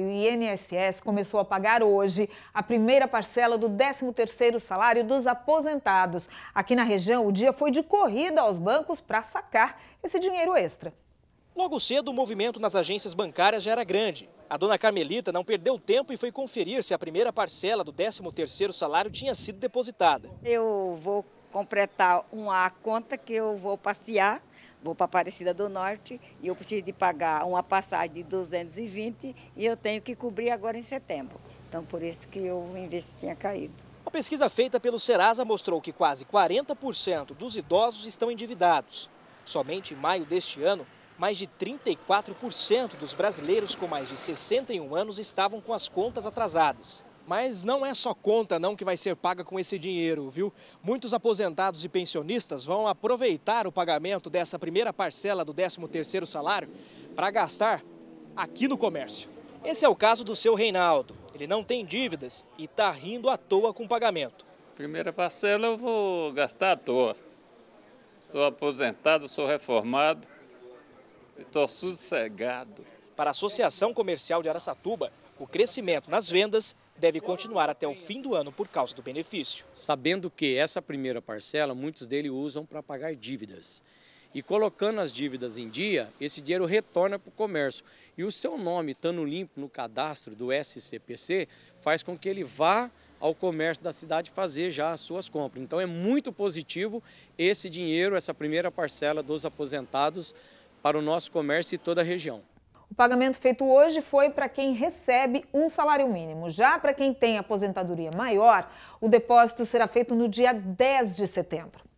O INSS começou a pagar hoje a primeira parcela do 13º salário dos aposentados. Aqui na região, o dia foi de corrida aos bancos para sacar esse dinheiro extra. Logo cedo, o movimento nas agências bancárias já era grande. A dona Carmelita não perdeu tempo e foi conferir se a primeira parcela do 13º salário tinha sido depositada. Eu vou completar uma conta que eu vou passear, vou para Aparecida do Norte e eu preciso de pagar uma passagem de 220 e eu tenho que cobrir agora em setembro. Então por isso que eu, o tinha caído. A pesquisa feita pelo Serasa mostrou que quase 40% dos idosos estão endividados. Somente em maio deste ano, mais de 34% dos brasileiros com mais de 61 anos estavam com as contas atrasadas. Mas não é só conta não que vai ser paga com esse dinheiro, viu? Muitos aposentados e pensionistas vão aproveitar o pagamento dessa primeira parcela do 13º salário para gastar aqui no comércio. Esse é o caso do seu Reinaldo. Ele não tem dívidas e está rindo à toa com o pagamento. Primeira parcela eu vou gastar à toa. Sou aposentado, sou reformado e estou sossegado. Para a Associação Comercial de Aracatuba, o crescimento nas vendas deve continuar até o fim do ano por causa do benefício. Sabendo que essa primeira parcela, muitos deles usam para pagar dívidas. E colocando as dívidas em dia, esse dinheiro retorna para o comércio. E o seu nome estando limpo no cadastro do SCPC faz com que ele vá ao comércio da cidade fazer já as suas compras. Então é muito positivo esse dinheiro, essa primeira parcela dos aposentados para o nosso comércio e toda a região. O pagamento feito hoje foi para quem recebe um salário mínimo. Já para quem tem aposentadoria maior, o depósito será feito no dia 10 de setembro.